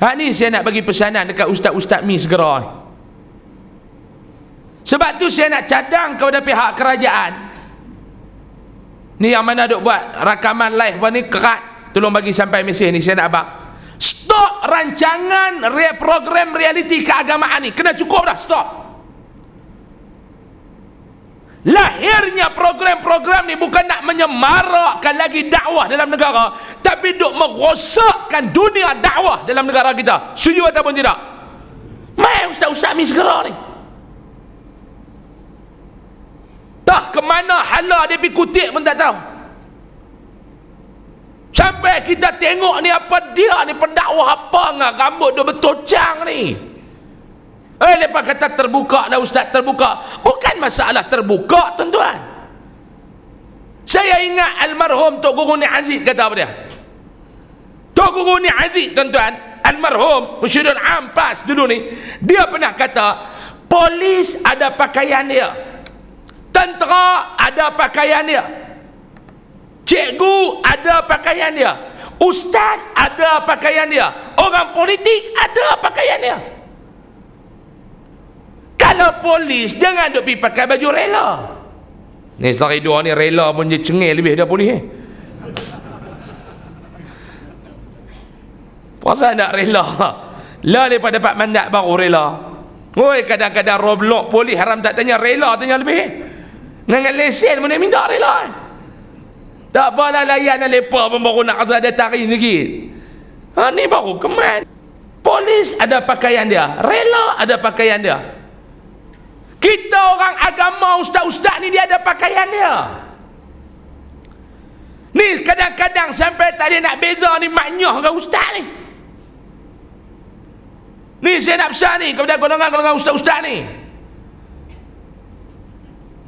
Hak ni saya nak bagi pesanan dekat ustaz-ustaz mi segera eh. Sebab tu saya nak cadang kepada pihak kerajaan. Ni yang mana duk buat rakaman live ni kerat. Tolong bagi sampai mesej ni saya nak abang. Stop rancangan program realiti keagamaan ni. Kena cukup dah stop. Lahirnya program-program ni bukan nak menyemarakkan lagi dakwah dalam negara Tapi duk merosakkan dunia dakwah dalam negara kita Setuju ataupun tidak? Main ustaz-ustaz ni segera ni Tak ke mana hala dia pergi kutip pun tak tahu Sampai kita tengok ni apa dia ni pendakwah apa dengan rambut dia betul ni Eh, mereka kata terbuka lah ustaz, terbuka. Bukan masalah terbuka tuan-tuan. Saya ingat almarhum Tok Guru Ni Aziz kata apa dia? Tok Guru Ni Aziz tuan-tuan, almarhum Musyidun Ampas dulu ni, dia pernah kata, polis ada pakaian dia. Tentera ada pakaian dia. Cikgu ada pakaian dia. Ustaz ada pakaian dia. Orang politik ada pakaian dia kena polis jangan duk pergi pakai baju rela ni sehari dua ni rela pun je cengil lebih dah polis eh pasal nak rela lah ni pada dapat mandat baru rela Oi, kadang-kadang roblok polis haram tak tanya rela tanya lebih dengan lesen mana minta rela tak apalah layan lah lepa pun baru nak azad dia tarik sikit ha, ni baru keman polis ada pakaian dia rela ada pakaian dia kita orang agama ustaz-ustaz ni dia ada pakaian dia. Ni kadang-kadang sampai tak dia nak beza ni maknyah dengan ustaz ni. Ni saya nak pesan ni kepada golongan-golongan ustaz-ustaz ni.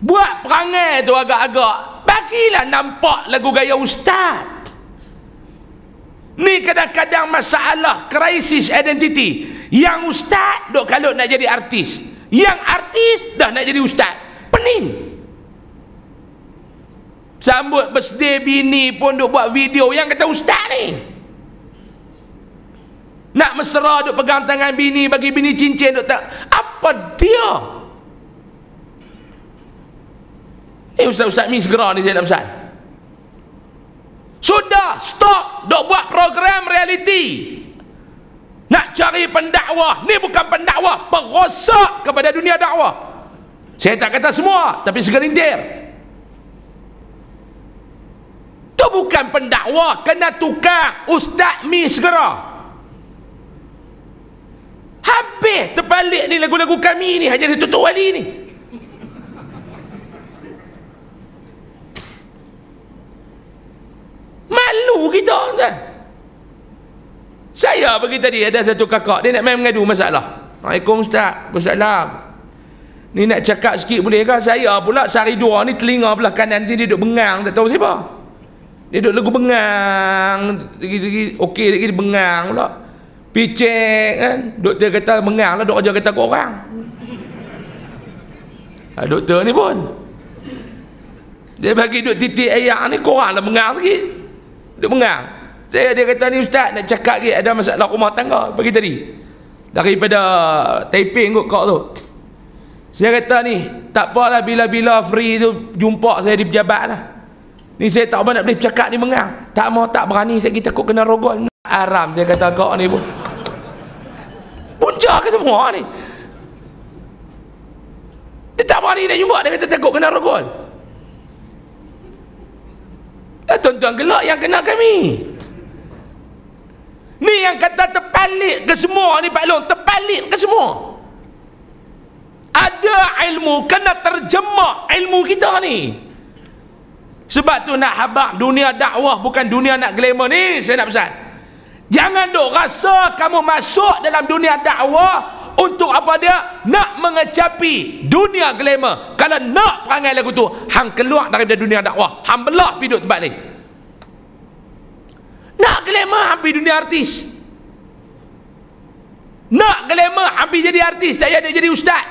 Buat perangai tu agak-agak. Bagilah nampak lagu gaya ustaz. Ni kadang-kadang masalah krisis identiti. Yang ustaz dok kalut nak jadi Artis yang artis dah nak jadi ustaz pening sambut birthday bini pun duk buat video yang kata ustaz ni nak mesra duk pegang tangan bini bagi bini cincin duk tak apa dia Eh ustaz-ustaz ni segera ni saya nak pesan. Sudah stop dok buat program reality nak cari pendakwah ni bukan pendakwah perosak kepada dunia dakwah saya tak kata semua tapi segelintir tu bukan pendakwah kena tukar ustaz mi segera habis terbalik ni lagu-lagu kami ni hanya ditutup wali ni malu kita saya pergi tadi ada satu kakak dia nak main mengadu masalah Assalamualaikum Ustaz Assalamualaikum ni nak cakap sikit boleh ke saya pula sehari dua ni telinga belah kanan nanti dia duduk bengang tak tahu siapa dia duduk lagu bengang okey lagi dia bengang pula picek kan doktor kata bengang lah doktor kata ke orang ha, doktor ni pun dia bagi duduk titik ayak ni korang lah bengang lagi, duduk bengang saya dia kata ni ustaz nak cakap lagi ada masalah rumah tangga pagi tadi daripada Taiping kot kau tu saya kata ni tak apalah bila-bila free tu jumpa saya di pejabat lah ni saya tak apa nak boleh cakap ni mengang tak mau tak berani saya kita kok kena rogol aram saya kata kau ni pun punca ke semua ni dia tak berani nak jumpa dia kata takut kena rogol Tuan-tuan gelak yang kena kami Ni yang kata terpalit ke semua ni Pak Long, terpalit ke semua. Ada ilmu kena terjemah ilmu kita ni. Sebab tu nak habaq dunia dakwah bukan dunia nak glamour ni, saya nak pesan. Jangan dok rasa kamu masuk dalam dunia dakwah untuk apa dia? Nak mengecapi dunia glamour. Kalau nak perangai lagu tu, hang keluar daripada dunia dakwah. Hang belah hidup tempat ni. Nak glamour hampir dunia artis. Nak glamour hampir jadi artis, tak payah jadi ustaz.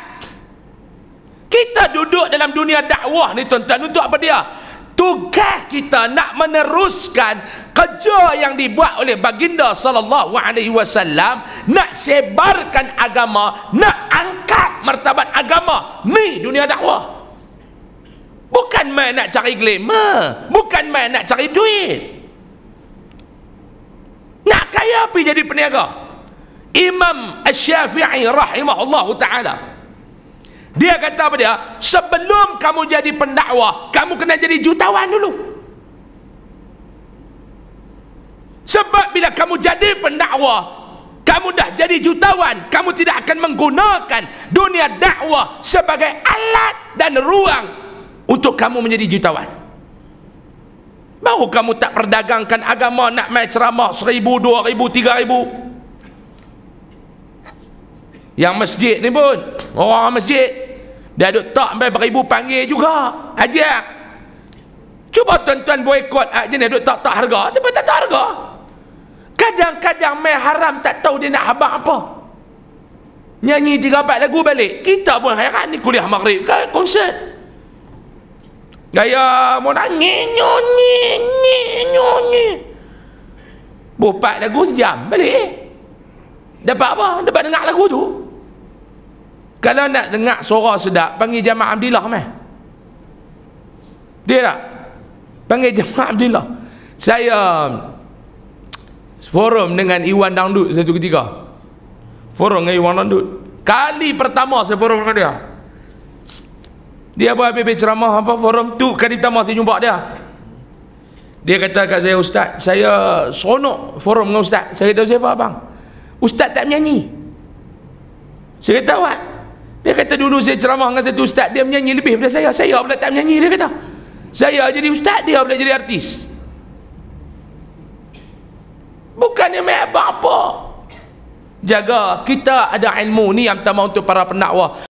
Kita duduk dalam dunia dakwah ni tuan-tuan untuk apa dia? Tugas kita nak meneruskan kerja yang dibuat oleh baginda sallallahu alaihi wasallam nak sebarkan agama, nak angkat martabat agama ni dunia dakwah. Bukan main nak cari glamour, bukan main nak cari duit. Nak kaya pergi jadi peniaga. Imam Asy-Syafi'i rahimahullah taala. Dia kata apa dia? Sebelum kamu jadi pendakwa, kamu kena jadi jutawan dulu. Sebab bila kamu jadi pendakwa, kamu dah jadi jutawan, kamu tidak akan menggunakan dunia dakwah sebagai alat dan ruang untuk kamu menjadi jutawan. Baru kamu tak perdagangkan agama nak main ceramah seribu, dua ribu, tiga ribu. Yang masjid ni pun, orang masjid. Dia duduk tak sampai beribu panggil juga. Ajak. Cuba tuan-tuan boykot aja ni duduk tak-tak harga. Dia pun tak-tak harga. Kadang-kadang main haram tak tahu dia nak habang apa. Nyanyi tiga empat lagu balik. Kita pun hairan ni kuliah maghrib ke konsert. Gaya mona nyinyo nyinyo nyinyo. Bupat lagu sejam balik. Eh? Dapat apa? Dapat dengar lagu tu. Kalau nak dengar suara sedap, panggil jamaah Abdillah meh. Dia tak? Panggil jamaah Abdillah. Saya forum dengan Iwan Dangdut satu ketiga. Forum dengan Iwan Dangdut. Kali pertama saya forum dengan dia. Dia buat habis ceramah apa forum tu kali kita saya jumpa dia. Dia kata kat saya ustaz, saya seronok forum dengan ustaz. Saya kata siapa abang? Ustaz tak menyanyi. Saya kata awak. Dia kata dulu saya ceramah dengan satu ustaz, dia menyanyi lebih daripada saya. Saya pula tak menyanyi dia kata. Saya jadi ustaz, dia pula jadi artis. Bukannya main apa-apa. Jaga kita ada ilmu ni yang pertama untuk para pendakwah.